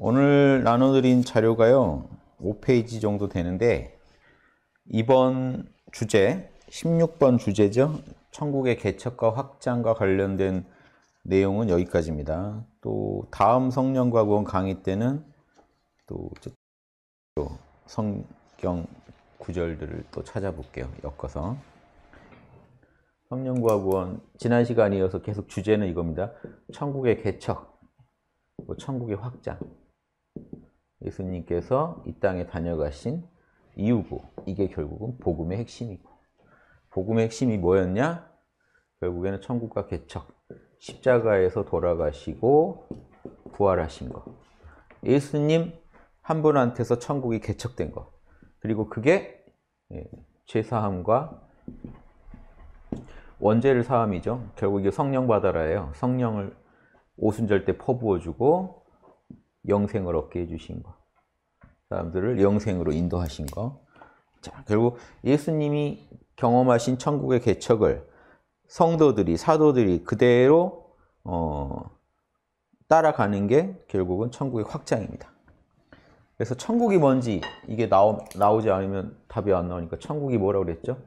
오늘 나눠드린 자료가요 5페이지 정도 되는데 이번 주제 16번 주제죠 천국의 개척과 확장과 관련된 내용은 여기까지입니다 또 다음 성령과 구원 강의 때는 또 성경 구절들을 또 찾아볼게요 엮어서 성령과 구원 지난 시간이어서 계속 주제는 이겁니다 천국의 개척 뭐 천국의 확장 예수님께서 이 땅에 다녀가신 이유고 이게 결국은 복음의 핵심이고 복음의 핵심이 뭐였냐? 결국에는 천국과 개척, 십자가에서 돌아가시고 부활하신 것. 예수님 한 분한테서 천국이 개척된 것. 그리고 그게 예, 죄사함과 원죄를 사함이죠. 결국 이게 성령 받아라예요. 성령을 오순절 때 퍼부어주고 영생을 얻게 해주신 거 사람들을 영생으로 인도하신 거 자, 결국 예수님이 경험하신 천국의 개척을 성도들이, 사도들이 그대로 어, 따라가는 게 결국은 천국의 확장입니다. 그래서 천국이 뭔지 이게 나오, 나오지 않으면 답이 안 나오니까 천국이 뭐라고 그랬죠?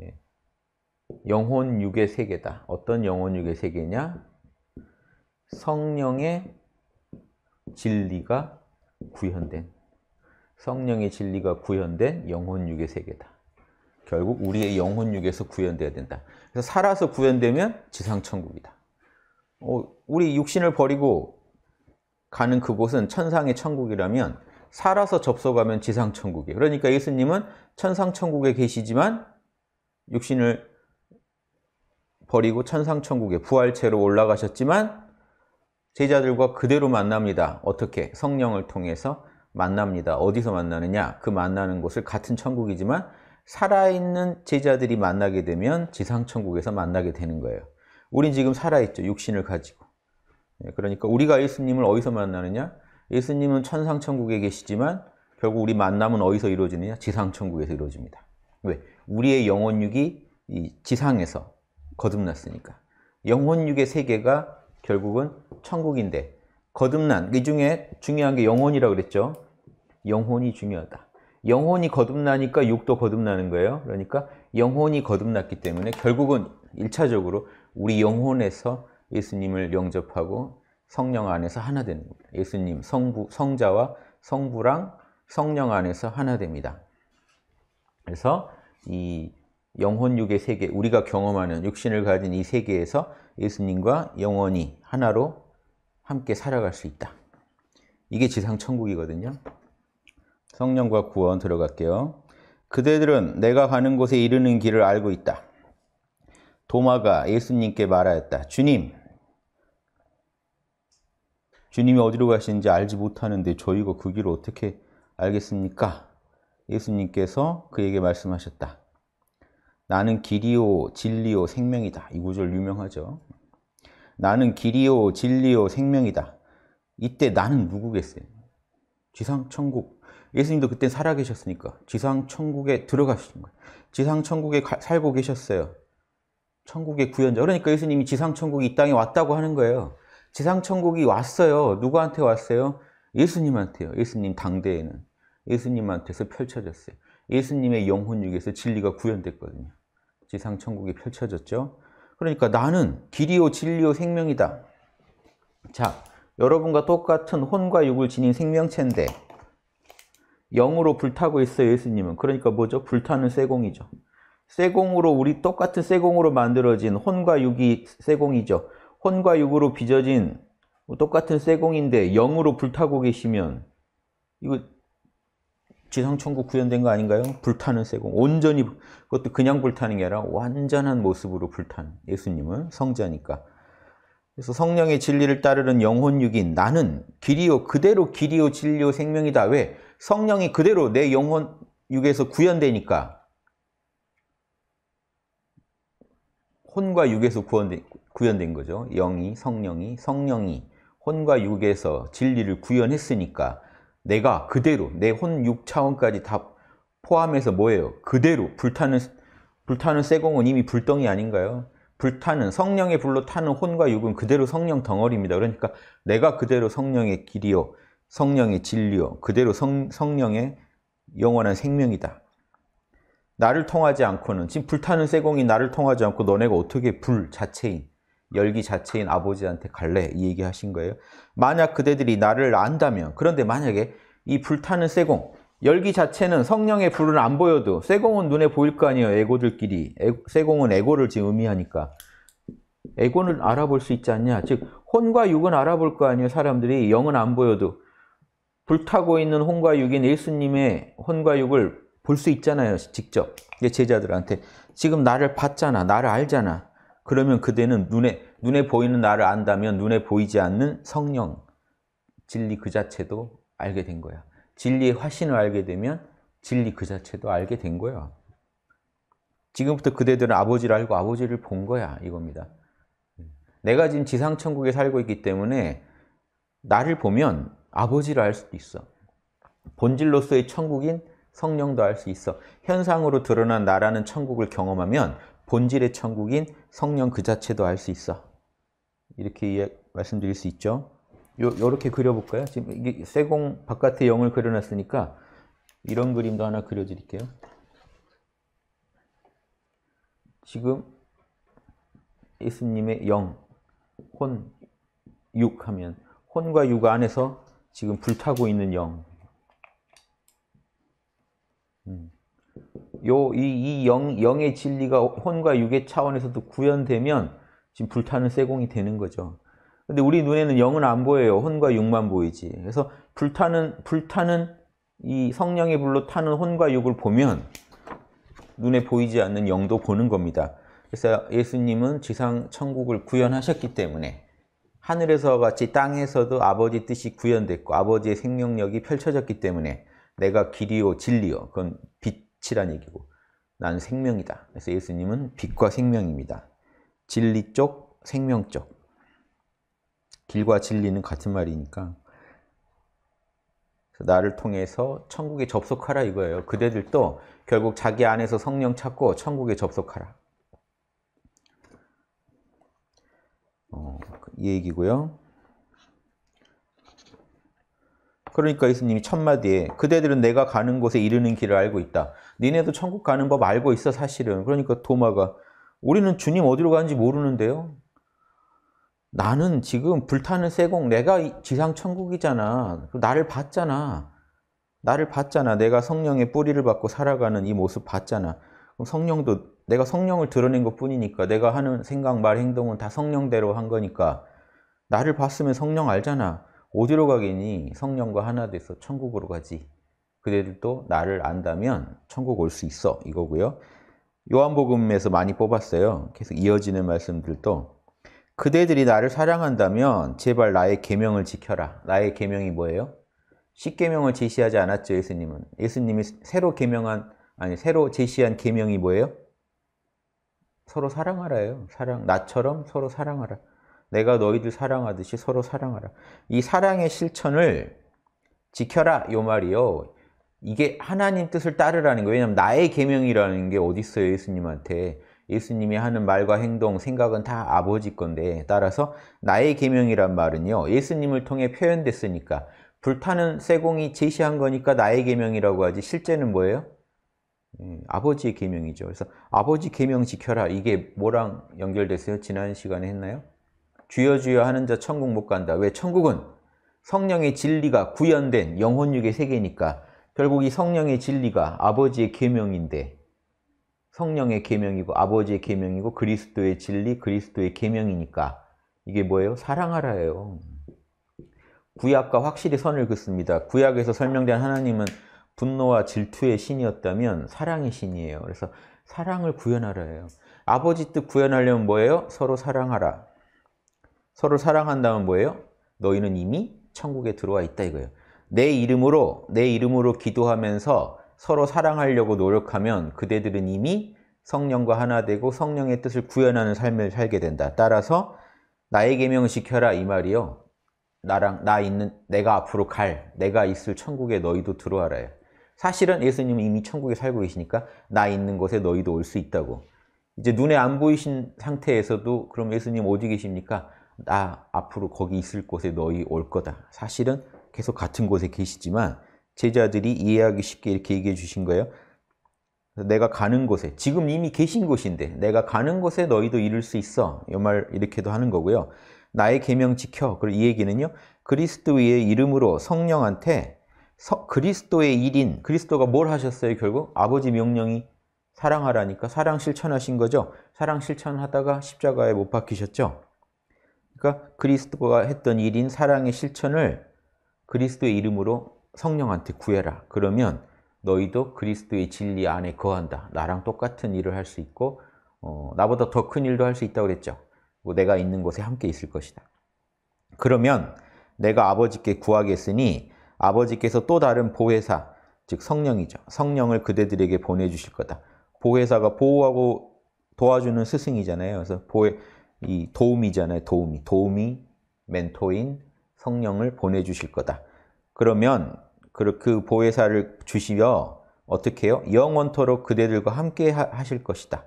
예. 영혼 육의 세계다. 어떤 영혼 육의 세계냐? 성령의 진리가 구현된 성령의 진리가 구현된 영혼육의 세계다. 결국 우리의 영혼육에서 구현돼야 된다. 그래서 살아서 구현되면 지상천국이다. 어, 우리 육신을 버리고 가는 그곳은 천상의 천국이라면 살아서 접속하면 지상천국이에요. 그러니까 예수님은 천상천국에 계시지만 육신을 버리고 천상천국에 부활체로 올라가셨지만 제자들과 그대로 만납니다. 어떻게? 성령을 통해서 만납니다. 어디서 만나느냐? 그 만나는 곳을 같은 천국이지만 살아있는 제자들이 만나게 되면 지상천국에서 만나게 되는 거예요. 우린 지금 살아있죠. 육신을 가지고. 예, 그러니까 우리가 예수님을 어디서 만나느냐? 예수님은 천상천국에 계시지만 결국 우리 만남은 어디서 이루어지느냐? 지상천국에서 이루어집니다. 왜? 우리의 영혼육이 이 지상에서 거듭났으니까. 영혼육의 세계가 결국은 천국인데 거듭난 이 중에 중요한 게 영혼이라고 그랬죠. 영혼이 중요하다. 영혼이 거듭나니까 육도 거듭나는 거예요. 그러니까 영혼이 거듭났기 때문에 결국은 1차적으로 우리 영혼에서 예수님을 영접하고 성령 안에서 하나 되는 겁니다. 예수님 성부, 성자와 성부랑 성령 안에서 하나 됩니다. 그래서 이 영혼육의 세계, 우리가 경험하는 육신을 가진 이 세계에서 예수님과 영원히 하나로 함께 살아갈 수 있다. 이게 지상 천국이거든요. 성령과 구원 들어갈게요. 그대들은 내가 가는 곳에 이르는 길을 알고 있다. 도마가 예수님께 말하였다. 주님, 주님이 어디로 가시는지 알지 못하는데 저희가 그 길을 어떻게 알겠습니까? 예수님께서 그에게 말씀하셨다. 나는 길이요, 진리요, 생명이다. 이 구절 유명하죠. 나는 길이요 진리요 생명이다. 이때 나는 누구겠어요? 지상 천국. 예수님도 그때 살아 계셨으니까 지상 천국에 들어가신 거예요. 지상 천국에 살고 계셨어요. 천국의 구현자. 그러니까 예수님이 지상 천국이 이 땅에 왔다고 하는 거예요. 지상 천국이 왔어요. 누구한테 왔어요? 예수님한테요. 예수님 당대에는 예수님한테서 펼쳐졌어요. 예수님의 영혼 육에서 진리가 구현됐거든요. 지상 천국이 펼쳐졌죠. 그러니까 나는 길이요 진리요 생명이다. 자, 여러분과 똑같은 혼과 육을 지닌 생명체인데 영으로 불타고 있어요, 예수님은. 그러니까 뭐죠? 불타는 쇠공이죠. 쇠공으로 우리 똑같은 쇠공으로 만들어진 혼과 육이 쇠공이죠. 혼과 육으로 빚어진 똑같은 쇠공인데 영으로 불타고 계시면 이거 지상천국 구현된 거 아닌가요? 불타는 세공. 온전히 그것도 그냥 불타는 게 아니라 완전한 모습으로 불탄 예수님은 성자니까. 그래서 성령의 진리를 따르는 영혼 육인 나는 길이요 그대로 길이요 진리요 생명이다. 왜? 성령이 그대로 내 영혼 육에서 구현되니까. 혼과 육에서 구현된, 구현된 거죠. 영이, 성령이, 성령이 혼과 육에서 진리를 구현했으니까 내가 그대로 내혼 6차원까지 다 포함해서 뭐예요? 그대로 불타는 불타는 쇠공은 이미 불덩이 아닌가요? 불타는 성령의 불로 타는 혼과 육은 그대로 성령 덩어리입니다. 그러니까 내가 그대로 성령의 길이요, 성령의 진리요, 그대로 성, 성령의 영원한 생명이다. 나를 통하지 않고는 지금 불타는 쇠공이 나를 통하지 않고 너네가 어떻게 불 자체인 열기 자체인 아버지한테 갈래 이 얘기하신 거예요. 만약 그대들이 나를 안다면 그런데 만약에 이 불타는 쇠공 열기 자체는 성령의 불은 안 보여도 쇠공은 눈에 보일 거 아니에요. 에고들끼리 에, 쇠공은 에고를 지금 의미하니까 에고는 알아볼 수 있지 않냐. 즉 혼과 육은 알아볼 거 아니에요. 사람들이 영은 안 보여도 불타고 있는 혼과 육인 예수님의 혼과 육을 볼 수 있잖아요. 직접 제자들한테 지금 나를 봤잖아. 나를 알잖아. 그러면 그대는 눈에, 눈에 보이는 나를 안다면 눈에 보이지 않는 성령, 진리 그 자체도 알게 된 거야. 진리의 화신을 알게 되면 진리 그 자체도 알게 된 거야. 지금부터 그대들은 아버지를 알고 아버지를 본 거야 이겁니다. 내가 지금 지상천국에 살고 있기 때문에 나를 보면 아버지를 알 수도 있어. 본질로서의 천국인 성령도 알 수 있어. 현상으로 드러난 나라는 천국을 경험하면 본질의 천국인 성령 그 자체도 알 수 있어. 이렇게 예, 말씀드릴 수 있죠. 요, 요렇게 그려볼까요? 지금 이게 쇠공 바깥에 영을 그려놨으니까 이런 그림도 하나 그려드릴게요. 지금 예수님의 영, 혼, 육 하면 혼과 육 안에서 지금 불타고 있는 영. 음. 요이 영, 영의 진리가 혼과 육의 차원에서도 구현되면 지금 불타는 쇠공이 되는 거죠. 근데 우리 눈에는 영은 안 보여요. 혼과 육만 보이지. 그래서 불타는 불타는 이 성령의 불로 타는 혼과 육을 보면 눈에 보이지 않는 영도 보는 겁니다. 그래서 예수님은 지상 천국을 구현하셨기 때문에 하늘에서 같이 땅에서도 아버지 뜻이 구현됐고 아버지의 생명력이 펼쳐졌기 때문에 내가 길이요 진리요 그건 빛이란 얘기고 나는 생명이다. 그래서 예수님은 빛과 생명입니다. 진리 쪽, 생명 쪽. 길과 진리는 같은 말이니까 나를 통해서 천국에 접속하라 이거예요. 그대들도 결국 자기 안에서 성령 찾고 천국에 접속하라. 어, 이 얘기고요. 그러니까 예수님이 첫마디에 그대들은 내가 가는 곳에 이르는 길을 알고 있다. 니네도 천국 가는 법 알고 있어 사실은. 그러니까 도마가 우리는 주님 어디로 가는지 모르는데요. 나는 지금 불타는 세공 내가 지상 천국이잖아. 나를 봤잖아. 나를 봤잖아. 내가 성령의 뿌리를 받고 살아가는 이 모습 봤잖아. 그럼 성령도 내가 성령을 드러낸 것 뿐이니까 내가 하는 생각, 말, 행동은 다 성령대로 한 거니까 나를 봤으면 성령 알잖아. 어디로 가겠니? 성령과 하나 돼서 천국으로 가지. 그들도 나를 안다면 천국 올 수 있어. 이거고요. 요한복음에서 많이 뽑았어요. 계속 이어지는 말씀들도 그대들이 나를 사랑한다면 제발 나의 계명을 지켜라. 나의 계명이 뭐예요? 십계명을 제시하지 않았죠, 예수님은. 예수님이 새로 계명한 아니 새로 제시한 계명이 뭐예요? 서로 사랑하라예요. 사랑 나처럼 서로 사랑하라. 내가 너희들 사랑하듯이 서로 사랑하라. 이 사랑의 실천을 지켜라 요 말이요. 이게 하나님 뜻을 따르라는 거예요. 왜냐면 나의 계명이라는 게 어디 있어요 예수님한테. 예수님이 하는 말과 행동, 생각은 다 아버지 건데 따라서 나의 계명이란 말은요. 예수님을 통해 표현됐으니까 불타는 세공이 제시한 거니까 나의 계명이라고 하지 실제는 뭐예요? 음, 아버지의 계명이죠. 그래서 아버지 계명 지켜라 이게 뭐랑 연결됐어요? 지난 시간에 했나요? 주여 주여 하는 자 천국 못 간다. 왜? 천국은 성령의 진리가 구현된 영혼육의 세계니까 결국 이 성령의 진리가 아버지의 계명인데 성령의 계명이고 아버지의 계명이고 그리스도의 진리, 그리스도의 계명이니까 이게 뭐예요? 사랑하라예요. 구약과 확실히 선을 긋습니다. 구약에서 설명된 하나님은 분노와 질투의 신이었다면 사랑의 신이에요. 그래서 사랑을 구현하라예요. 아버지 뜻 구현하려면 뭐예요? 서로 사랑하라. 서로 사랑한다면 뭐예요? 너희는 이미 천국에 들어와 있다 이거예요. 내 이름으로 내 이름으로 기도하면서 서로 사랑하려고 노력하면 그대들은 이미 성령과 하나 되고 성령의 뜻을 구현하는 삶을 살게 된다. 따라서 나의 계명을 지켜라 이 말이요. 나랑 나 있는 내가 앞으로 갈 내가 있을 천국에 너희도 들어와라요. 사실은 예수님은 이미 천국에 살고 계시니까 나 있는 곳에 너희도 올 수 있다고. 이제 눈에 안 보이신 상태에서도 그럼 예수님 어디 계십니까? 나 앞으로 거기 있을 곳에 너희 올 거다. 사실은 계속 같은 곳에 계시지만 제자들이 이해하기 쉽게 이렇게 얘기해 주신 거예요. 내가 가는 곳에 지금 이미 계신 곳인데 내가 가는 곳에 너희도 이룰 수 있어. 이 말 이렇게도 하는 거고요. 나의 계명 지켜. 그리고 이 얘기는요. 그리스도의 이름으로 성령한테 서, 그리스도의 일인 그리스도가 뭘 하셨어요? 결국 아버지 명령이 사랑하라니까 사랑 실천하신 거죠. 사랑 실천하다가 십자가에 못 박히셨죠. 그러니까 그리스도가 했던 일인 사랑의 실천을 그리스도의 이름으로 성령한테 구해라. 그러면 너희도 그리스도의 진리 안에 거한다. 나랑 똑같은 일을 할 수 있고 어, 나보다 더 큰 일도 할 수 있다고 그랬죠. 내가 있는 곳에 함께 있을 것이다. 그러면 내가 아버지께 구하겠으니 아버지께서 또 다른 보혜사, 즉 성령이죠. 성령을 그대들에게 보내주실 거다. 보혜사가 보호하고 도와주는 스승이잖아요. 그래서 보혜, 이 도움이잖아요. 도움이. 도움이 멘토인 성령을 보내주실 거다. 그러면 그 보혜사를 주시어 어떻게 해요? 영원토록 그대들과 함께 하실 것이다.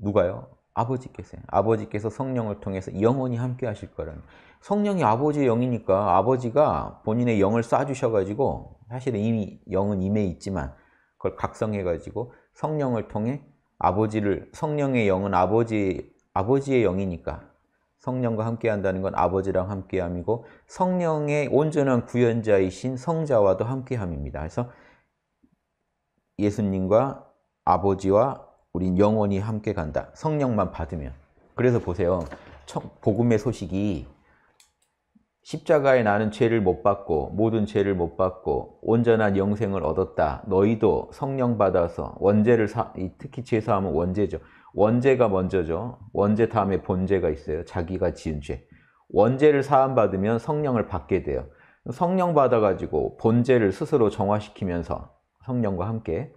누가요? 아버지께서 아버지께서 성령을 통해서 영원히 함께 하실 거라는 성령이 아버지의 영이니까 아버지가 본인의 영을 쏴주셔가지고 사실 이미 영은 임해 있지만 그걸 각성해가지고 성령을 통해 아버지를 성령의 영은 아버지 아버지의 영이니까 성령과 함께 한다는 건 아버지랑 함께함이고 성령의 온전한 구현자이신 성자와도 함께함입니다. 그래서 예수님과 아버지와 우린 영원히 함께 간다. 성령만 받으면. 그래서 보세요. 복음의 소식이 십자가에 나는 죄를 못 받고 모든 죄를 못 받고 온전한 영생을 얻었다. 너희도 성령 받아서 원죄를 사, 특히 죄 사함은 원죄죠. 원죄가 먼저죠. 원죄 다음에 본죄가 있어요. 자기가 지은 죄. 원죄를 사함받으면 성령을 받게 돼요. 성령 받아가지고 본죄를 스스로 정화시키면서 성령과 함께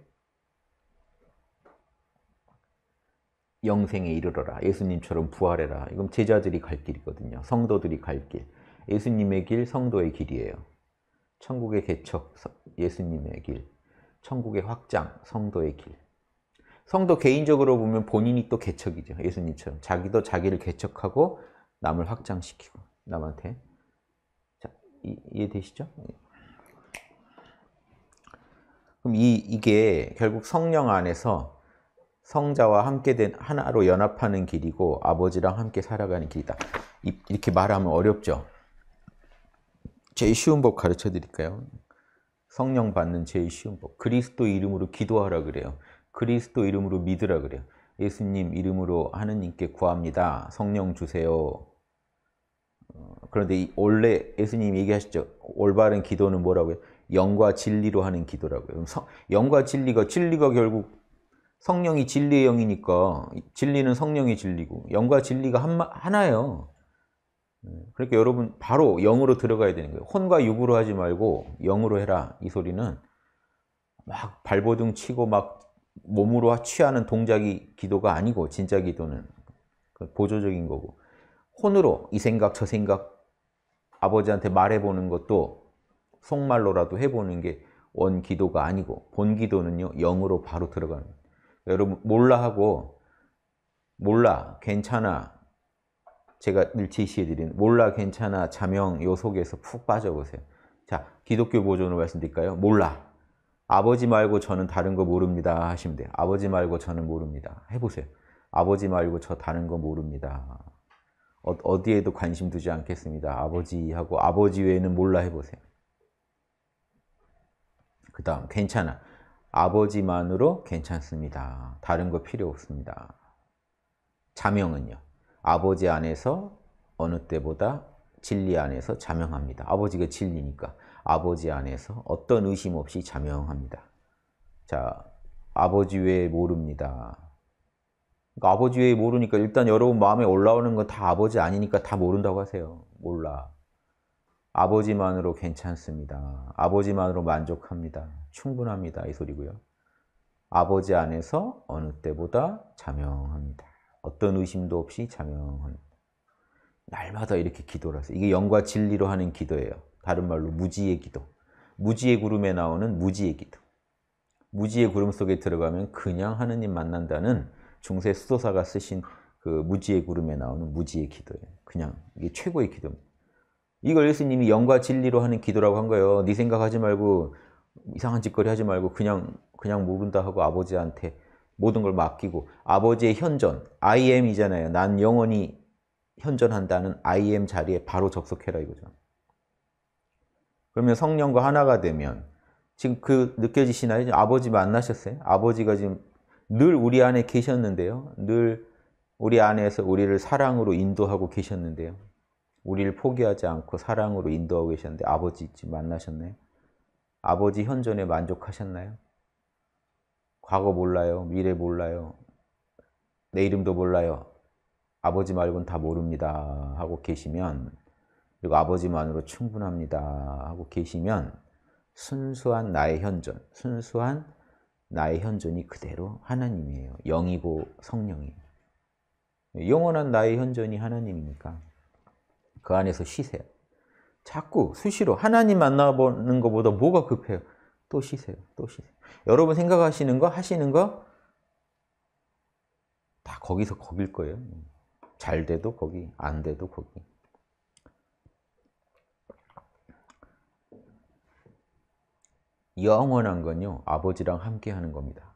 영생에 이르러라. 예수님처럼 부활해라. 이건 제자들이 갈 길이거든요. 성도들이 갈 길. 예수님의 길, 성도의 길이에요. 천국의 개척, 예수님의 길. 천국의 확장, 성도의 길. 성도 개인적으로 보면 본인이 또 개척이죠. 예수님처럼. 자기도 자기를 개척하고 남을 확장시키고 남한테. 자, 이, 이해되시죠? 예. 그럼 이, 이게 결국 성령 안에서 성자와 함께 된 하나로 연합하는 길이고 아버지랑 함께 살아가는 길이다. 이렇게 말하면 어렵죠. 제일 쉬운 법 가르쳐 드릴까요? 성령 받는 제일 쉬운 법. 그리스도 이름으로 기도하라 그래요. 그리스도 이름으로 믿으라 그래요. 예수님 이름으로 하느님께 구합니다. 성령 주세요. 어, 그런데 원래 예수님 얘기하시죠. 올바른 기도는 뭐라고요? 영과 진리로 하는 기도라고요. 성, 영과 진리가 진리가 결국 성령이 진리의 영이니까 진리는 성령의 진리고 영과 진리가 한, 하나예요. 네, 그러니까 여러분 바로 영으로 들어가야 되는 거예요. 혼과 육으로 하지 말고 영으로 해라. 이 소리는 막 발버둥 치고 막 몸으로 취하는 동작이 기도가 아니고 진짜 기도는 그 보조적인 거고 혼으로 이 생각 저 생각 아버지한테 말해보는 것도 속말로라도 해보는 게 원 기도가 아니고 본 기도는요 영으로 바로 들어가는 거 여러분 몰라 하고 몰라 괜찮아 제가 늘 제시해드리는 몰라 괜찮아 자명 요 속에서 푹 빠져보세요. 자 기독교 보존을 말씀드릴까요? 몰라 아버지 말고 저는 다른 거 모릅니다 하시면 돼요. 아버지 말고 저는 모릅니다. 해보세요. 아버지 말고 저 다른 거 모릅니다. 어, 디에도 관심 두지 않겠습니다. 아버지하고 아버지 외에는 몰라 해보세요. 그 다음 괜찮아. 아버지만으로 괜찮습니다. 다른 거 필요 없습니다. 자명은요. 아버지 안에서 어느 때보다 진리 안에서 자명합니다. 아버지가 진리니까. 아버지 안에서 어떤 의심 없이 자명합니다. 자, 아버지 외에 모릅니다. 그러니까 아버지 외에 모르니까 일단 여러분 마음에 올라오는 건 다 아버지 아니니까 다 모른다고 하세요. 몰라. 아버지만으로 괜찮습니다. 아버지만으로 만족합니다. 충분합니다. 이 소리고요. 아버지 안에서 어느 때보다 자명합니다. 어떤 의심도 없이 자명합니다. 날마다 이렇게 기도를 하세요. 이게 영과 진리로 하는 기도예요. 다른 말로 무지의 기도. 무지의 구름에 나오는 무지의 기도. 무지의 구름 속에 들어가면 그냥 하느님 만난다는 중세 수도사가 쓰신 그 무지의 구름에 나오는 무지의 기도예요. 그냥 이게 최고의 기도입니다. 이걸 예수님이 영과 진리로 하는 기도라고 한 거예요. 네 생각하지 말고 이상한 짓거리 하지 말고 그냥 그냥 모른다 하고 아버지한테 모든 걸 맡기고 아버지의 현전, I am이잖아요. 난 영원히 현전한다는 I am 자리에 바로 접속해라 이거죠. 그러면 성령과 하나가 되면 지금 그 느껴지시나요? 아버지 만나셨어요? 아버지가 지금 늘 우리 안에 계셨는데요. 늘 우리 안에서 우리를 사랑으로 인도하고 계셨는데요. 우리를 포기하지 않고 사랑으로 인도하고 계셨는데 아버지 지 만나셨나요? 아버지 현존에 만족하셨나요? 과거 몰라요. 미래 몰라요. 내 이름도 몰라요. 아버지 말곤 다 모릅니다. 하고 계시면 그리고 아버지만으로 충분합니다 하고 계시면 순수한 나의 현존, 순수한 나의 현존이 그대로 하나님이에요. 영이고 성령이. 영원한 나의 현존이 하나님이니까 그 안에서 쉬세요. 자꾸 수시로 하나님 만나보는 것보다 뭐가 급해요? 또 쉬세요. 또 쉬세요. 여러분 생각하시는 거, 하시는 거, 다 거기서 거길 거예요. 잘 돼도 거기, 안 돼도 거기. 영원한 건요, 아버지랑 함께 하는 겁니다.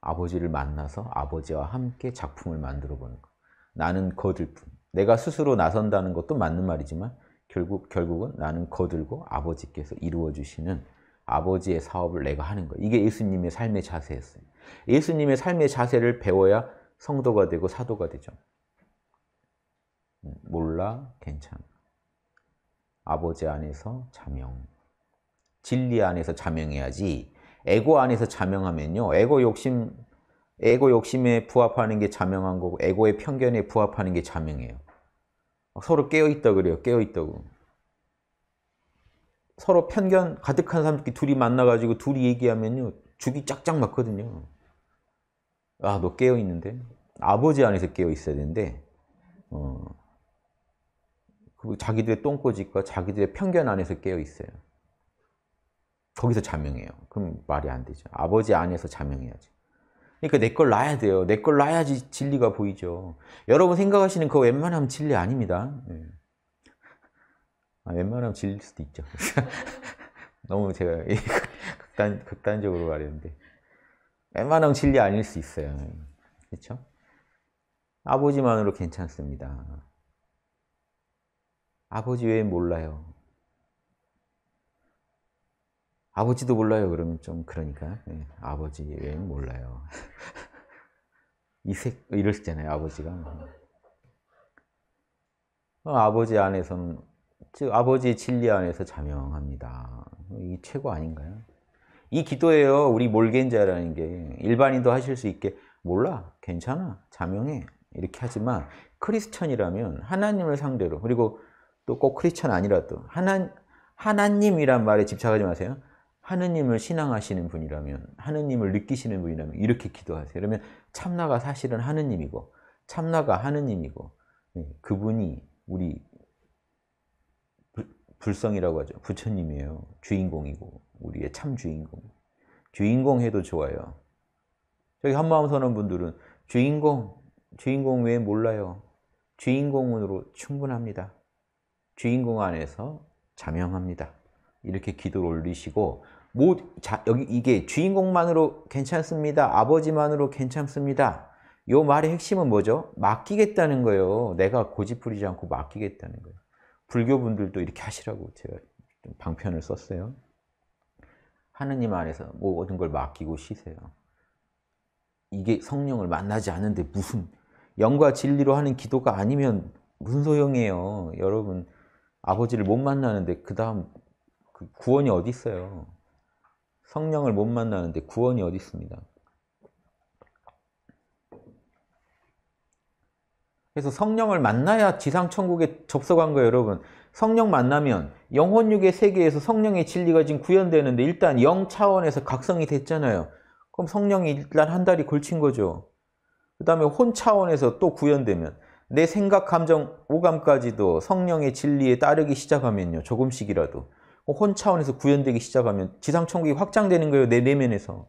아버지를 만나서 아버지와 함께 작품을 만들어 보는 거. 나는 거들 뿐. 내가 스스로 나선다는 것도 맞는 말이지만 결국, 결국은 나는 거들고 아버지께서 이루어 주시는 아버지의 사업을 내가 하는 거 이게 예수님의 삶의 자세였어요. 예수님의 삶의 자세를 배워야 성도가 되고 사도가 되죠. 음, 몰라, 괜찮아. 아버지 안에서 자명. 진리 안에서 자명해야지 에고 안에서 자명하면요. 에고 욕심, 에고 욕심에 부합하는 게 자명한 거고 에고의 편견에 부합하는 게 자명해요. 서로 깨어있다 그래요. 깨어있다고. 서로 편견 가득한 사람들끼리 둘이 만나가지고 둘이 얘기하면요. 죽이 짝짝 맞거든요. 아, 너 깨어있는데? 아버지 안에서 깨어있어야 되는데 어. 그 자기들의 똥꼬집과 자기들의 편견 안에서 깨어있어요. 거기서 자명해요. 그럼 말이 안 되죠. 아버지 안에서 자명해야지. 그러니까 내 걸 놔야 돼요. 내 걸 놔야지 진리가 보이죠. 여러분 생각하시는 그거 웬만하면 진리 아닙니다. 네. 아, 웬만하면 진리일 수도 있죠. 너무 제가 극단, 극단적으로 말했는데 웬만하면 진리 아닐 수 있어요. 그렇죠? 아버지만으로 괜찮습니다. 아버지 외엔 몰라요. 아버지도 몰라요. 그럼 좀 그러니까 네. 아버지 외 몰라요. 이색 이러시잖아요. 아버지가 어, 아버지 안에서는 즉 아버지의 진리 안에서 자명합니다. 이 최고 아닌가요? 이 기도예요. 우리 몰겐자라는 게 일반인도 하실 수 있게 몰라, 괜찮아, 자명해 이렇게 하지만 크리스천이라면 하나님을 상대로 그리고 또 꼭 크리스천 아니라도 하나 하나님이란 말에 집착하지 마세요. 하느님을 신앙하시는 분이라면 하느님을 느끼시는 분이라면 이렇게 기도하세요. 그러면 참나가 사실은 하느님이고 참나가 하느님이고 예, 그분이 우리 불성이라고 하죠. 부처님이에요. 주인공이고 우리의 참 주인공. 주인공 해도 좋아요. 저기 한마음 서는 분들은 주인공, 주인공 외 몰라요. 주인공으로 충분합니다. 주인공 안에서 자명합니다. 이렇게 기도를 올리시고 모, 뭐, 자, 여기 이게 주인공만으로 괜찮습니다. 아버지만으로 괜찮습니다. 요 말의 핵심은 뭐죠? 맡기겠다는 거예요. 내가 고집부리지 않고 맡기겠다는 거예요. 불교분들도 이렇게 하시라고 제가 좀 방편을 썼어요. 하느님 안에서 모든 걸 맡기고 쉬세요. 이게 성령을 만나지 않는데 무슨 영과 진리로 하는 기도가 아니면 무슨 소용이에요. 여러분 아버지를 못 만나는데 그다음 그 구원이 어디 있어요. 성령을 못 만나는데 구원이 어디 있습니다. 그래서 성령을 만나야 지상천국에 접속한 거예요, 여러분. 성령 만나면 영혼육의 세계에서 성령의 진리가 지금 구현되는데 일단 영 차원에서 각성이 됐잖아요. 그럼 성령이 일단 한 달이 걸친 거죠. 그 다음에 혼 차원에서 또 구현되면 내 생각, 감정, 오감까지도 성령의 진리에 따르기 시작하면요. 조금씩이라도. 혼 차원에서 구현되기 시작하면 지상천국이 확장되는 거예요. 내 내면에서.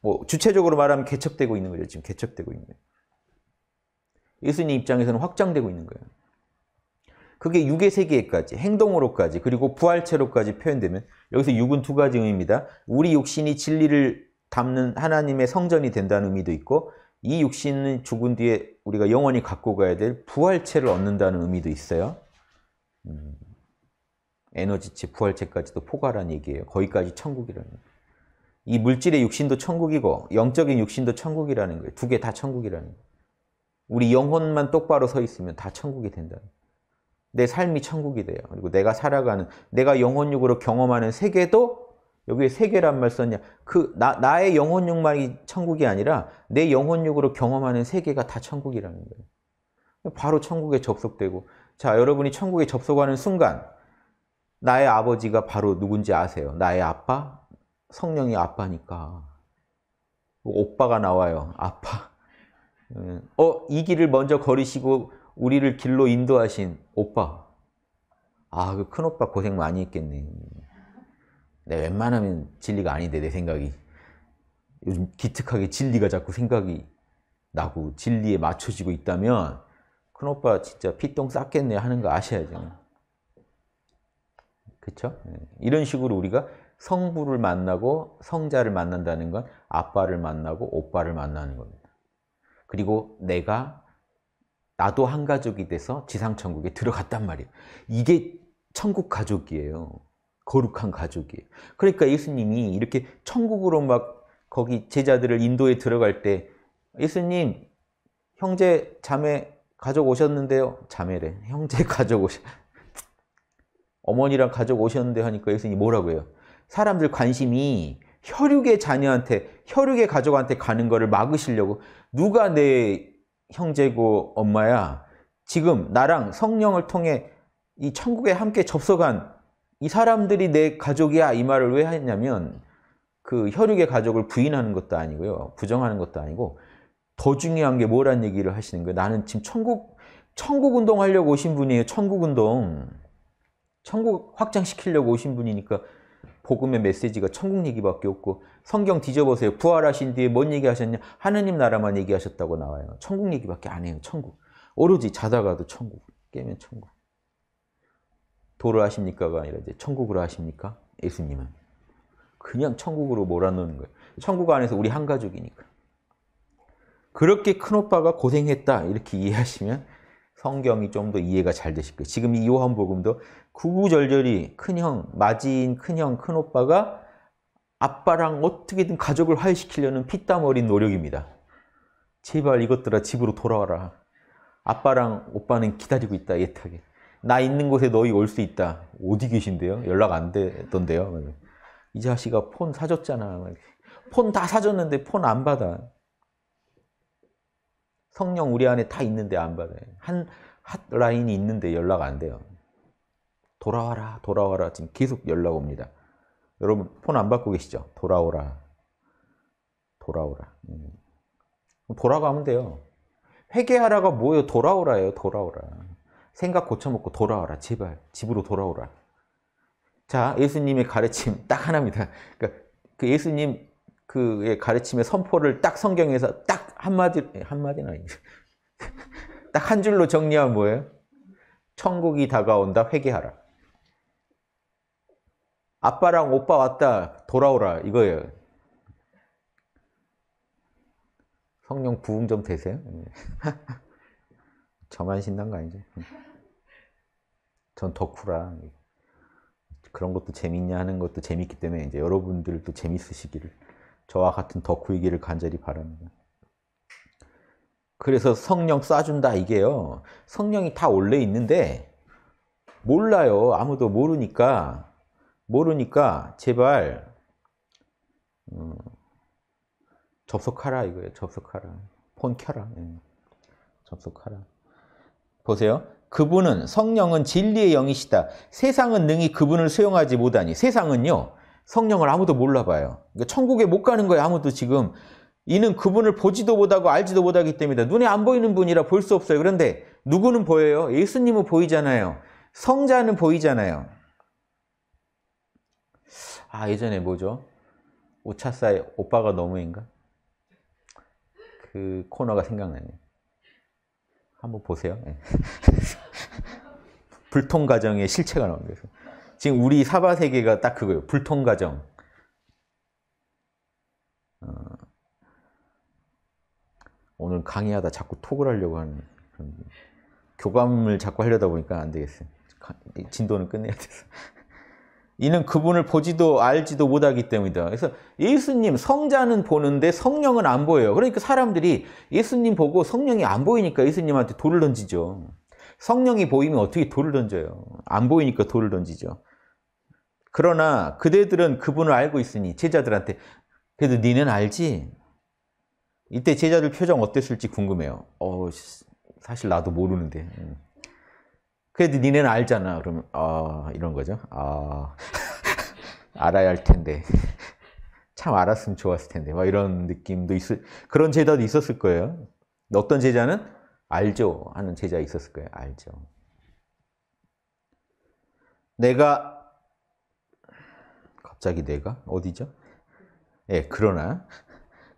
뭐 주체적으로 말하면 개척되고 있는 거죠. 지금 개척되고 있는 거예요. 예수님 입장에서는 확장되고 있는 거예요. 그게 육의 세계까지, 행동으로까지, 그리고 부활체로까지 표현되면 여기서 육은 두 가지 의미입니다. 우리 육신이 진리를 담는 하나님의 성전이 된다는 의미도 있고 이 육신은 죽은 뒤에 우리가 영원히 갖고 가야 될 부활체를 얻는다는 의미도 있어요. 음. 에너지체, 부활체까지도 포괄한 얘기예요. 거기까지 천국이라는 이 물질의 육신도 천국이고 영적인 육신도 천국이라는 거예요. 두 개 다 천국이라는 거예요. 우리 영혼만 똑바로 서 있으면 다 천국이 된다내 삶이 천국이 돼요. 그리고 내가 살아가는, 내가 영혼육으로 경험하는 세계도 여기에 세계란 말 썼냐. 그, 나, 나의 영혼육만이 천국이 아니라 내 영혼육으로 경험하는 세계가 다 천국이라는 거예요. 바로 천국에 접속되고 자 여러분이 천국에 접속하는 순간 나의 아버지가 바로 누군지 아세요? 나의 아빠? 성령이 아빠니까. 오빠가 나와요. 아빠. 어, 이 길을 먼저 걸으시고 우리를 길로 인도하신 오빠. 아, 그 큰오빠 고생 많이 했겠네. 내 네, 웬만하면 진리가 아닌데, 내 생각이. 요즘 기특하게 진리가 자꾸 생각이 나고 진리에 맞춰지고 있다면 큰오빠 진짜 피똥 쌌겠네 하는 거 아셔야죠. 그렇죠? 이런 식으로 우리가 성부를 만나고 성자를 만난다는 건 아빠를 만나고 오빠를 만나는 겁니다. 그리고 내가 나도 한 가족이 돼서 지상천국에 들어갔단 말이에요. 이게 천국 가족이에요. 거룩한 가족이에요. 그러니까 예수님이 이렇게 천국으로 막 거기 제자들을 인도에 들어갈 때 예수님 형제 자매 가족 오셨는데요. 자매래. 형제 가족 오셨. 어머니랑 가족 오셨는데 하니까 여기서 뭐라고 해요? 사람들 관심이 혈육의 자녀한테, 혈육의 가족한테 가는 거를 막으시려고 누가 내 형제고 엄마야? 지금 나랑 성령을 통해 이 천국에 함께 접속한 이 사람들이 내 가족이야 이 말을 왜 했냐면 그 혈육의 가족을 부인하는 것도 아니고요. 부정하는 것도 아니고 더 중요한 게 뭐란 얘기를 하시는 거예요. 나는 지금 천국 천국 운동 하려고 오신 분이에요. 천국 운동. 천국 확장시키려고 오신 분이니까 복음의 메시지가 천국 얘기밖에 없고 성경 뒤져보세요. 부활하신 뒤에 뭔 얘기 하셨냐? 하느님 나라만 얘기하셨다고 나와요. 천국 얘기밖에 안 해요. 천국. 오로지 자다가도 천국. 깨면 천국. 도를 하십니까가 아니라 이제 천국으로 하십니까? 예수님은. 그냥 천국으로 몰아넣는 거예요. 천국 안에서 우리 한 가족이니까. 그렇게 큰 오빠가 고생했다 이렇게 이해하시면 성경이 좀 더 이해가 잘 되실 거예요. 지금 이 요한복음도 구구절절이 큰형, 마지인 큰형, 큰오빠가 아빠랑 어떻게든 가족을 화해시키려는 피땀 어린 노력입니다. 제발 이것들아 집으로 돌아와라. 아빠랑 오빠는 기다리고 있다, 애타게. 나 있는 곳에 너희 올 수 있다. 어디 계신데요? 연락 안 되던데요? 이 자식아 폰 사줬잖아. 폰 다 사줬는데 폰 안 받아. 성령 우리 안에 다 있는데 안 받아요. 한 핫라인이 있는데 연락 안 돼요. 돌아와라, 돌아와라. 지금 계속 연락 옵니다. 여러분 폰 안 받고 계시죠? 돌아오라, 돌아오라. 음. 돌아가면 돼요. 회개하라가 뭐예요? 돌아오라예요. 돌아오라. 생각 고쳐먹고 돌아와라. 제발 집으로 돌아오라. 자, 예수님의 가르침 딱 하나입니다. 그러니까 그 예수님 그의 가르침의 선포를 딱 성경에서 딱 한마디, 한마디는 아니죠. 딱한 줄로 정리하면 뭐예요? 천국이 다가온다, 회개하라. 아빠랑 오빠 왔다, 돌아오라, 이거예요. 성령 부흥 좀 되세요? 저만 신난 거 아니죠? 전 덕후라. 그런 것도 재밌냐 하는 것도 재밌기 때문에 이제 여러분들도 재밌으시기를 저와 같은 덕후이기를 간절히 바랍니다. 그래서 성령 쏴준다 이게요. 성령이 다 원래 있는데 몰라요. 아무도 모르니까 모르니까 제발 음, 접속하라 이거예요. 접속하라. 폰 켜라. 예. 접속하라. 보세요. 그분은 성령은 진리의 영이시다. 세상은 능히 그분을 수용하지 못하니 세상은요. 성령을 아무도 몰라봐요. 그러니까 천국에 못 가는 거예요. 아무도 지금 이는 그분을 보지도 못하고 알지도 못하기 때문이다. 눈에 안 보이는 분이라 볼 수 없어요. 그런데 누구는 보여요? 예수님은 보이잖아요. 성자는 보이잖아요. 아, 예전에 뭐죠? 오차사의 오빠가 너무인가? 그 코너가 생각나네요. 한번 보세요. 예. 불통가정의 실체가 나옵니다. 지금 우리 사바세계가 딱 그거예요. 불통가정. 오늘 강의하다 자꾸 톡을 하려고 하는 그런 교감을 자꾸 하려다 보니까 안 되겠어요. 진도는 끝내야 돼서. 이는 그분을 보지도 알지도 못하기 때문이다. 그래서 예수님 성자는 보는데 성령은 안 보여요. 그러니까 사람들이 예수님 보고 성령이 안 보이니까 예수님한테 돌을 던지죠. 성령이 보이면 어떻게 돌을 던져요? 안 보이니까 돌을 던지죠. 그러나 그대들은 그분을 알고 있으니 제자들한테 그래도 니는 알지? 이때 제자들 표정 어땠을지 궁금해요. 어, 사실 나도 모르는데. 음. 그래도 니네는 알잖아. 그러면 아 이런 거죠. 아 알아야 할 텐데 참 알았으면 좋았을 텐데 막 이런 느낌도 있을 그런 제자도 있었을 거예요. 어떤 제자는 알죠 하는 제자 있었을 거예요. 알죠. 내가 갑자기 내가 어디죠? 예, 그러나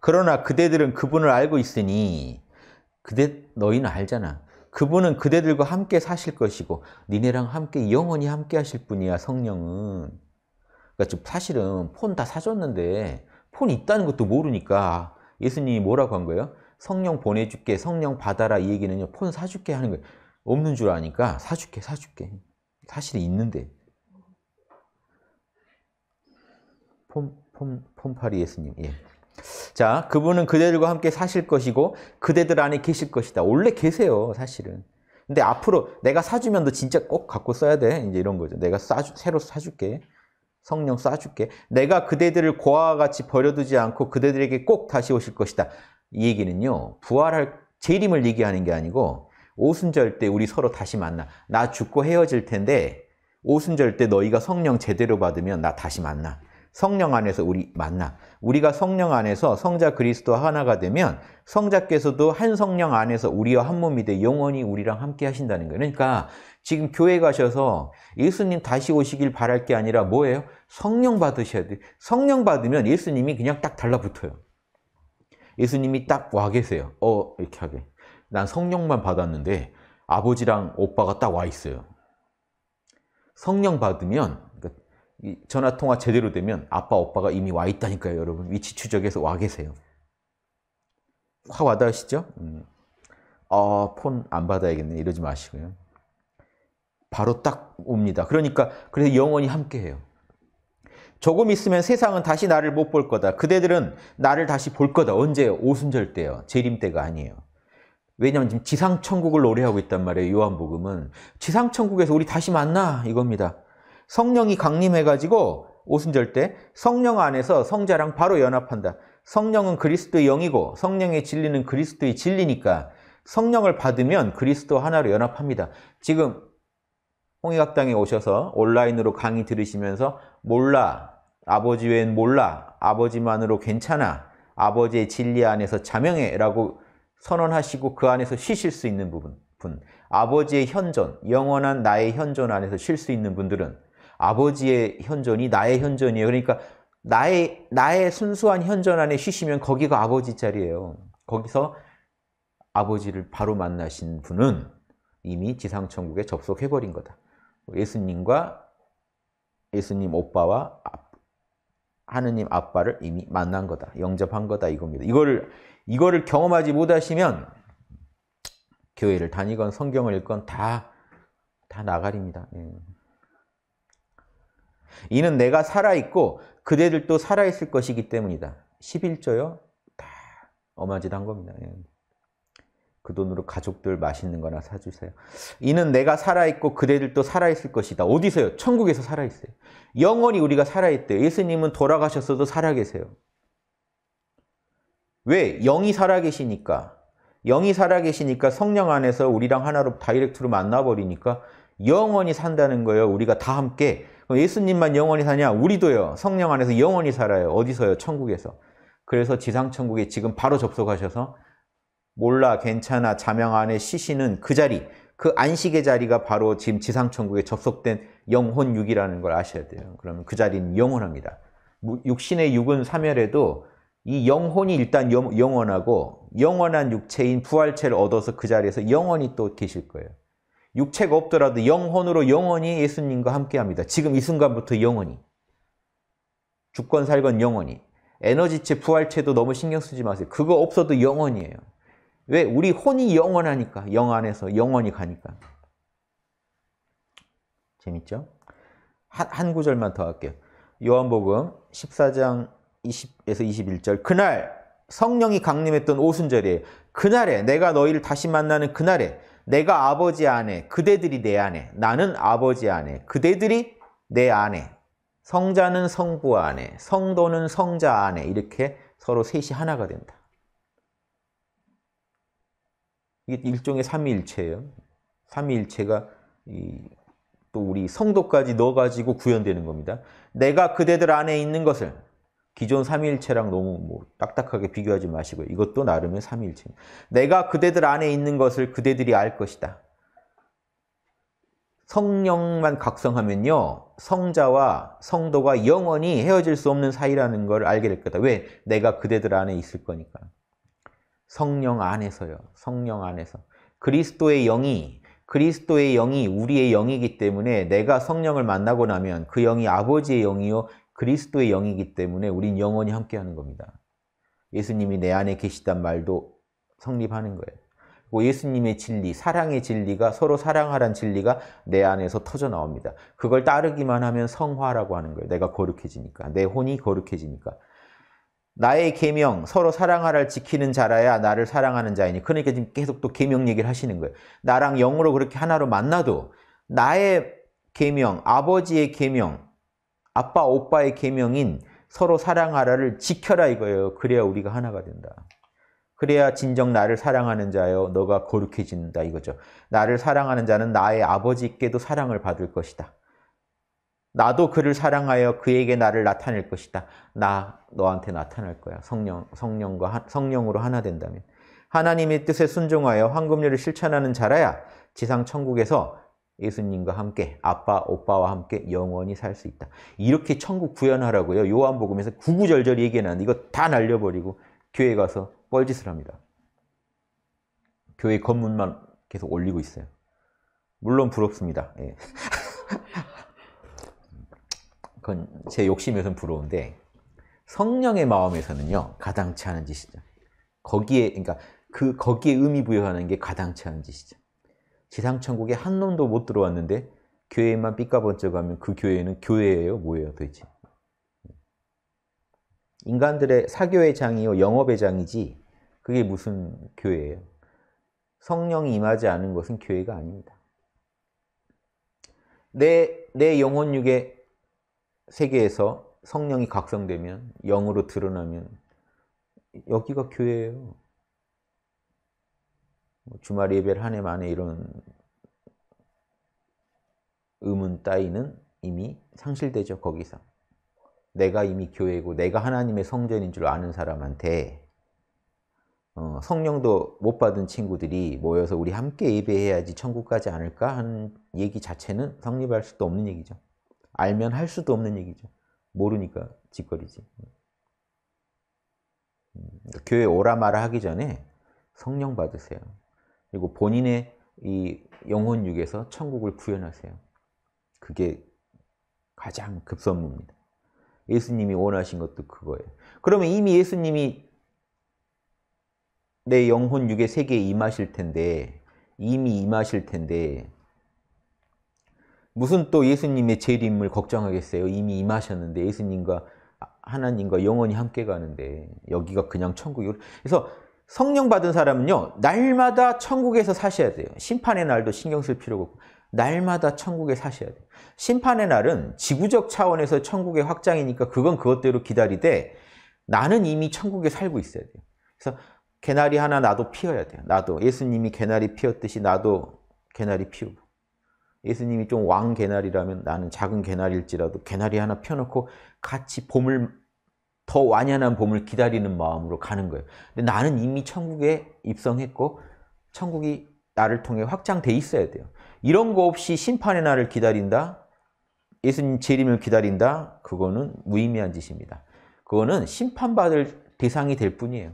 그러나 그대들은 그분을 알고 있으니 그대 너희는 알잖아. 그분은 그대들과 함께 사실 것이고 니네랑 함께 영원히 함께 하실 분이야 성령은. 그러니까 사실은 폰 다 사줬는데 폰 있다는 것도 모르니까 예수님이 뭐라고 한 거예요? 성령 보내줄게, 성령 받아라 이 얘기는요. 폰 사줄게 하는 거예요. 없는 줄 아니까 사줄게, 사줄게. 사실이 있는데. 폼, 폼, 폼파리 예수님. 예. 자, 그분은 그대들과 함께 사실 것이고 그대들 안에 계실 것이다. 원래 계세요, 사실은. 근데 앞으로 내가 사주면 너 진짜 꼭 갖고 써야 돼. 이제 이런 거죠. 내가 싸주, 새로 사줄게. 성령 쏴줄게. 내가 그대들을 고아와 같이 버려두지 않고 그대들에게 꼭 다시 오실 것이다. 이 얘기는요. 부활할 재림을 얘기하는 게 아니고 오순절 때 우리 서로 다시 만나. 나 죽고 헤어질 텐데 오순절 때 너희가 성령 제대로 받으면 나 다시 만나. 성령 안에서 우리 만나. 우리가 성령 안에서 성자 그리스도 하나가 되면 성자께서도 한 성령 안에서 우리와 한 몸이 돼 영원히 우리랑 함께 하신다는 거예요. 그러니까 지금 교회 가셔서 예수님 다시 오시길 바랄 게 아니라 뭐예요? 성령 받으셔야 돼요. 성령 받으면 예수님이 그냥 딱 달라붙어요. 예수님이 딱 와 계세요. 어, 이렇게 하게. 난 성령만 받았는데 아버지랑 오빠가 딱 와 있어요. 성령 받으면 전화 통화 제대로 되면 아빠 오빠가 이미 와 있다니까요 여러분 위치 추적해서와 계세요 확 와닿으시죠? 음. 아, 폰 안 받아야겠네 이러지 마시고요 바로 딱 옵니다 그러니까 그래서 영원히 함께해요 조금 있으면 세상은 다시 나를 못 볼 거다 그대들은 나를 다시 볼 거다 언제 오순절 때요 재림 때가 아니에요 왜냐하면 지금 지상천국을 노래하고 있단 말이에요 요한복음은 지상천국에서 우리 다시 만나 이겁니다 성령이 강림해가지고 오순절 때 성령 안에서 성자랑 바로 연합한다. 성령은 그리스도의 영이고 성령의 진리는 그리스도의 진리니까 성령을 받으면 그리스도 하나로 연합합니다. 지금 홍익학당에 오셔서 온라인으로 강의 들으시면서 몰라, 아버지 외엔 몰라, 아버지만으로 괜찮아, 아버지의 진리 안에서 자명해 라고 선언하시고 그 안에서 쉬실 수 있는 부분, 아버지의 현존, 영원한 나의 현존 안에서 쉴 수 있는 분들은 아버지의 현존이 나의 현존이에요. 그러니까 나의 나의 순수한 현존 안에 쉬시면 거기가 아버지 자리예요. 거기서 아버지를 바로 만나신 분은 이미 지상 천국에 접속해 버린 거다. 예수님과 예수님 오빠와 하느님 아빠를 이미 만난 거다. 영접한 거다 이겁니다. 이거를 이거를 경험하지 못하시면 교회를 다니건 성경을 읽건 다 다 나가립니다. 예. 이는 내가 살아있고 그대들도 살아있을 것이기 때문이다. 11조요? 다어마도한 겁니다. 예. 그 돈으로 가족들 맛있는 거나 사주세요. 이는 내가 살아있고 그대들도 살아있을 것이다. 어디서요? 천국에서 살아있어요. 영원히 우리가 살아있대요. 예수님은 돌아가셨어도 살아계세요. 왜? 영이 살아계시니까. 영이 살아계시니까 성령 안에서 우리랑 하나로 다이렉트로 만나버리니까 영원히 산다는 거예요. 우리가 다 함께 예수님만 영원히 사냐? 우리도요. 성령 안에서 영원히 살아요. 어디서요? 천국에서. 그래서 지상천국에 지금 바로 접속하셔서 몰라, 괜찮아, 자명 안에 시신은 그 자리, 그 안식의 자리가 바로 지금 지상천국에 접속된 영혼육이라는 걸 아셔야 돼요. 그러면 그 자리는 영원합니다. 육신의 육은 사멸해도 이 영혼이 일단 영, 영원하고 영원한 육체인 부활체를 얻어서 그 자리에서 영원히 또 계실 거예요. 육체가 없더라도 영혼으로 영원히 예수님과 함께합니다. 지금 이 순간부터 영원히. 죽건 살건 영원히. 에너지체, 부활체도 너무 신경 쓰지 마세요. 그거 없어도 영원이에요. 왜? 우리 혼이 영원하니까. 영 안에서 영원히 가니까. 재밌죠? 한, 한 구절만 더 할게요. 요한복음 14장 20에서 21절. 그날 성령이 강림했던 오순절이에요. 그날에 내가 너희를 다시 만나는 그날에 내가 아버지 안에 그대들이 내 안에 나는 아버지 안에 그대들이 내 안에 성자는 성부 안에 성도는 성자 안에 이렇게 서로 셋이 하나가 된다. 이게 일종의 삼위일체예요. 삼위일체가 또 우리 성도까지 넣어가지고 구현되는 겁니다. 내가 그대들 안에 있는 것을 기존 삼위일체랑 너무 뭐 딱딱하게 비교하지 마시고 이것도 나름의 삼위일체. 내가 그대들 안에 있는 것을 그대들이 알 것이다. 성령만 각성하면요. 성자와 성도가 영원히 헤어질 수 없는 사이라는 걸 알게 될 거다. 왜? 내가 그대들 안에 있을 거니까. 성령 안에서요. 성령 안에서. 그리스도의 영이 그리스도의 영이 우리의 영이기 때문에 내가 성령을 만나고 나면 그 영이 아버지의 영이요 그리스도의 영이기 때문에 우린 영원히 함께하는 겁니다. 예수님이 내 안에 계시단 말도 성립하는 거예요. 그리고 예수님의 진리, 사랑의 진리가 서로 사랑하란 진리가 내 안에서 터져 나옵니다. 그걸 따르기만 하면 성화라고 하는 거예요. 내가 거룩해지니까, 내 혼이 거룩해지니까. 나의 계명 서로 사랑하라를 지키는 자라야 나를 사랑하는 자이니 그러니까 지금 계속 또 계명 얘기를 하시는 거예요. 나랑 영으로 그렇게 하나로 만나도 나의 계명, 아버지의 계명, 아빠, 오빠의 계명인 서로 사랑하라를 지켜라 이거예요. 그래야 우리가 하나가 된다. 그래야 진정 나를 사랑하는 자여 너가 거룩해진다 이거죠. 나를 사랑하는 자는 나의 아버지께도 사랑을 받을 것이다. 나도 그를 사랑하여 그에게 나를 나타낼 것이다. 나 너한테 나타날 거야. 성령, 성령과 성령으로 하나 된다면. 하나님의 뜻에 순종하여 황금률을 실천하는 자라야 지상 천국에서 예수님과 함께 아빠, 오빠와 함께 영원히 살 수 있다. 이렇게 천국 구현하라고요. 요한복음에서 구구절절 얘기해놨는데 이거 다 날려버리고 교회 가서 뻘짓을 합니다. 교회 건문만 계속 올리고 있어요. 물론 부럽습니다. 예. 그건 제 욕심에선 부러운데 성령의 마음에서는요 가당치 않은 짓이죠. 거기에 그러니까 그 거기에 의미 부여하는 게 가당치 않은 짓이죠. 지상천국에 한 놈도 못 들어왔는데 교회만 삐까번쩍하면 그 교회는 교회예요? 뭐예요 도대체? 인간들의 사교의 장이요 영업의 장이지 그게 무슨 교회예요? 성령이 임하지 않은 것은 교회가 아닙니다. 내, 내 영혼 육의 세계에서 성령이 각성되면 영으로 드러나면 여기가 교회예요. 뭐 주말 예배를 하네 만에 이런 의문 따위는 이미 상실되죠. 거기서. 내가 이미 교회고 내가 하나님의 성전인 줄 아는 사람한테 어, 성령도 못 받은 친구들이 모여서 우리 함께 예배해야지 천국 가지 않을까 하는 얘기 자체는 성립할 수도 없는 얘기죠. 알면 할 수도 없는 얘기죠. 모르니까 짓거리지. 음, 교회 오라 마라 하기 전에 성령 받으세요. 그리고 본인의 이 영혼육에서 천국을 구현하세요. 그게 가장 급선무입니다. 예수님이 원하신 것도 그거예요. 그러면 이미 예수님이 내 영혼육의 세계에 임하실 텐데 이미 임하실 텐데 무슨 또 예수님의 재림을 걱정하겠어요? 이미 임하셨는데 예수님과 하나님과 영원히 함께 가는데 여기가 그냥 천국이 그래서 성령 받은 사람은요, 날마다 천국에서 사셔야 돼요. 심판의 날도 신경 쓸 필요가 없고, 날마다 천국에 사셔야 돼요. 심판의 날은 지구적 차원에서 천국의 확장이니까 그건 그것대로 기다리되, 나는 이미 천국에 살고 있어야 돼요. 그래서 개나리 하나 나도 피어야 돼요. 나도. 예수님이 개나리 피었듯이 나도 개나리 피우고. 예수님이 좀 왕 개나리라면 나는 작은 개나리일지라도 개나리 하나 펴놓고 같이 봄을 더 완연한 봄을 기다리는 마음으로 가는 거예요. 근데 나는 이미 천국에 입성했고 천국이 나를 통해 확장돼 있어야 돼요. 이런 거 없이 심판의 날을 기다린다. 예수님 재림을 기다린다. 그거는 무의미한 짓입니다. 그거는 심판받을 대상이 될 뿐이에요.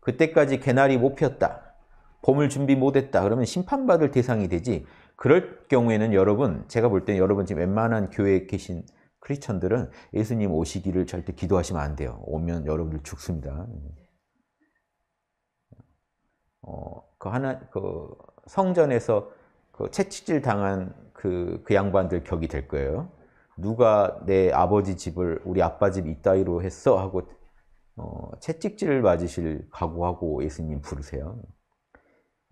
그때까지 개나리 못 폈다. 봄을 준비 못했다. 그러면 심판받을 대상이 되지. 그럴 경우에는 여러분, 제가 볼때는 여러분 지금 웬만한 교회에 계신 크리스천들은 예수님 오시기를 절대 기도하시면 안 돼요. 오면 여러분들 죽습니다. 어, 그 하나, 그 성전에서 그 채찍질 당한 그, 그 양반들 격이 될 거예요. 누가 내 아버지 집을 우리 아빠 집 이따위로 했어? 하고 어, 채찍질을 맞으실 각오하고 예수님 부르세요.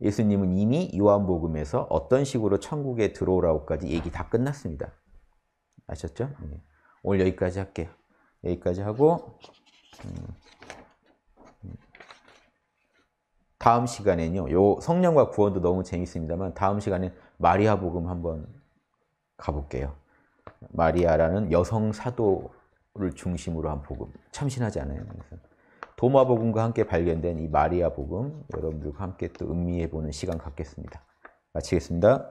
예수님은 이미 요한복음에서 어떤 식으로 천국에 들어오라고까지 얘기 다 끝났습니다. 아셨죠? 예. 오늘 여기까지 할게요. 여기까지 하고 음, 음. 다음 시간에는요. 요 성령과 구원도 너무 재밌습니다만 다음 시간에 마리아 복음 한번 가볼게요. 마리아라는 여성 사도를 중심으로 한 복음. 참신하지 않아요? 그래서 도마 복음과 함께 발견된 이 마리아 복음 여러분들과 함께 또 음미해 보는 시간 갖겠습니다. 마치겠습니다.